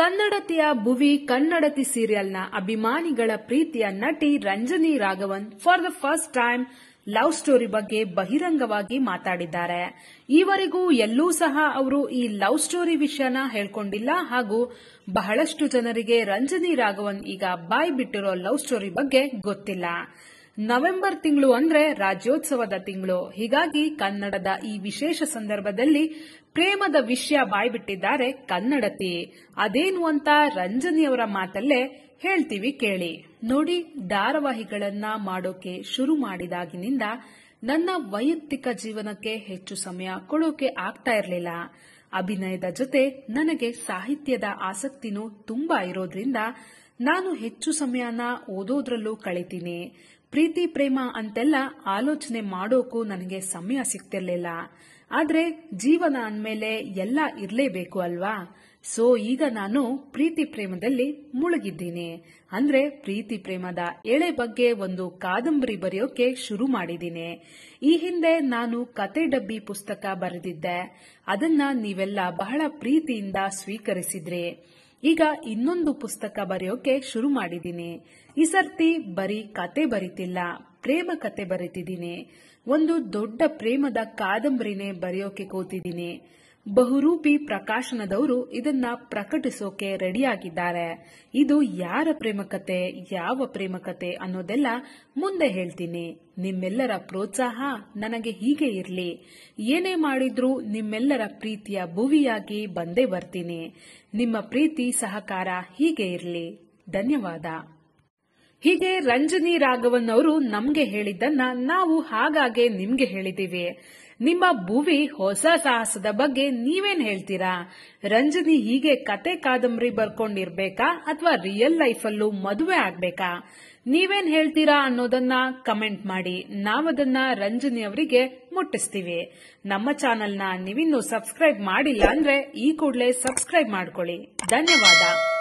ಕನ್ನಡತಿಯ ಭುವಿ ಕನ್ನಡತಿ ಸೀರಿಯಲ್ನ ಅಭಿಮಾನಿಗಳ ಪ್ರೀತಿಯ ನಟಿ Ranjani Raghavan for the first time love story ಬಗ್ಗೆ ಬಹಿರಂಗವಾಗಿ ಮಾತಾಡಿದ್ದಾರೆ ಈವರೆಗೂ ಎಲ್ಲೂ ಸಹ ಅವರು ಈ ಲವ್ ಸ್ಟೋರಿ ವಿಷಯನ ಹೇಳಿಕೊಂಡಿಲ್ಲ ಹಾಗೂ ಬಹಳಷ್ಟು ಜನರಿಗೆ ರಂಜನಿ ರಾಘವನ್ ಈಗ ಬಾಯ್ ಬಿಟ್ಟಿರೋ ಲವ್ ಸ್ಟೋರಿ ಬಗ್ಗೆ ಗೊತ್ತಿಲ್ಲ ನವೆಂಬರ್ ತಿಂಗಳು ಅಂದ್ರೆ ರಾಜ್ಯೋತ್ಸವದ ತಿಂಗಳು ಹೀಗಾಗಿ ಕನ್ನಡದ ಈ ವಿಶೇಷ ಸಂದರ್ಭದಲ್ಲಿ ಪ್ರೇಮದ ವಿಷಯ ಬಾಯ್ಬಿಟ್ಟಿದ್ದಾರೆ ಕನ್ನಡತಿ ಅದೇನು ಅಂತ ರಂಜನಿ ಅವರ ಮಾತಲ್ಲೇ ಹೇಳ್ತೀವಿ ಕೇಳಿ ನೋಡಿ ಧಾರಾವಾಹಿಗಳನ್ನ ಮಾಡೋಕೆ ಶುರು ಮಾಡಿದಾಗಿನಿಂದ ನನ್ನ ವೈಯಕ್ತಿಕ ಜೀವನಕ್ಕೆ ಹೆಚ್ಚು ಸಮಯ ಕೊಡೋಕೆ ಆಗ್ತಾ ಇರಲಿಲ್ಲ ಅಭಿನಯದ ಜೊತೆ ನನಗೆ ಸಾಹಿತ್ಯದ ಆಸಕ್ತಿನೂ ತುಂಬಾ ಇರೋದ್ರಿಂದ ನಾನು ಹೆಚ್ಚು ಸಮಯನ ಓದೋದ್ರಲ್ಲೂ ಕಳಿತೀನಿ ಪ್ರೀತಿ ಪ್ರೇಮ ಅಂತೆಲ್ಲ ಆಲೋಚನೆ ಮಾಡೋಕೂ ನನಗೆ ಸಮಯ ಸಿಗ್ತಿರ್ಲಿಲ್ಲ ಆದ್ರೆ ಜೀವನ ಅಂದಮೇಲೆ ಎಲ್ಲ ಇರಲೇಬೇಕು ಅಲ್ವಾ ಸೊ ಈಗ ನಾನು ಪ್ರೀತಿ ಪ್ರೇಮದಲ್ಲಿ ಮುಳುಗಿದ್ದೀನಿ ಅಂದ್ರೆ ಪ್ರೀತಿ ಪ್ರೇಮದ ಎಳೆ ಬಗ್ಗೆ ಒಂದು ಕಾದಂಬರಿ ಬರೆಯೋಕೆ ಶುರು ಮಾಡಿದ್ದೀನಿ ಈ ಹಿಂದೆ ನಾನು ಕತೆ ಡಬ್ಬಿ ಪುಸ್ತಕ ಬರೆದಿದ್ದೆ ಅದನ್ನ ನೀವೆಲ್ಲ ಬಹಳ ಪ್ರೀತಿಯಿಂದ ಸ್ವೀಕರಿಸಿದ್ರಿ ಈಗ ಇನ್ನೊಂದು ಪುಸ್ತಕ ಬರೆಯೋಕೆ ಶುರು ಮಾಡಿದ್ದೀನಿ ಈ ಸರ್ತಿ ಬರೀ ಕತೆ ಬರಿತಿಲ್ಲ ಪ್ರೇಮ ಕತೆ ಬರೀತಿದ್ದೀನಿ ಒಂದು ದೊಡ್ಡ ಪ್ರೇಮದ ಕಾದಂಬರಿನೇ ಬರೆಯೋಕೆ ಕೂತಿದ್ದೀನಿ ಬಹುರೂಪಿ ಪ್ರಕಾಶನದವರು ಇದನ್ನ ಪ್ರಕಟಿಸೋಕೆ ರೆಡಿಯಾಗಿದ್ದಾರೆ ಇದು ಯಾರ ಪ್ರೇಮಕತೆ ಯಾವ ಪ್ರೇಮಕತೆ ಅನ್ನೋದೆಲ್ಲ ಮುಂದೆ ಹೇಳ್ತೀನಿ ನಿಮ್ಮೆಲ್ಲರ ಪ್ರೋತ್ಸಾಹ ನನಗೆ ಹೀಗೆ ಇರಲಿ ಏನೇ ಮಾಡಿದ್ರೂ ನಿಮ್ಮೆಲ್ಲರ ಪ್ರೀತಿಯ ಭುವಿಯಾಗಿ ಬಂದೇ ಬರ್ತೀನಿ ನಿಮ್ಮ ಪ್ರೀತಿ ಸಹಕಾರ ಹೀಗೆ ಇರಲಿ ಧನ್ಯವಾದ ಹೀಗೆ ರಂಜನಿ ರಾಘವನ್ ಅವರು ನಮ್ಗೆ ಹೇಳಿದ್ದನ್ನ ನಾವು ಹಾಗಾಗೆ ನಿಮ್ಗೆ ಹೇಳಿದೀವಿ ನಿಮ್ಮ ಭುವಿ ಹೊಸ ಸಾಹಸದ ಬಗ್ಗೆ ನೀವೇನ್ ಹೇಳ್ತೀರಾ ರಂಜನಿ ಹೀಗೆ ಕತೆ ಕಾದಂಬರಿ ಬರ್ಕೊಂಡಿರ್ಬೇಕಾ ಅಥವಾ ರಿಯಲ್ ಲೈಫ್ ಅಲ್ಲೂ ಮದುವೆ ಆಗ್ಬೇಕಾ ನೀವೇನ್ ಹೇಳ್ತೀರಾ ಅನ್ನೋದನ್ನ ಕಮೆಂಟ್ ಮಾಡಿ ನಾವದನ್ನ ರಂಜನಿ ಅವರಿಗೆ ಮುಟ್ಟಿಸ್ತೀವಿ ನಮ್ಮ ಚಾನೆಲ್ನ ನೀವಿನ್ನೂ ಸಬ್ಸ್ಕ್ರೈಬ್ ಮಾಡಿಲ್ಲ ಅಂದ್ರೆ ಈ ಕೂಡಲೇ ಸಬ್ಸ್ಕ್ರೈಬ್ ಮಾಡ್ಕೊಳ್ಳಿ ಧನ್ಯವಾದ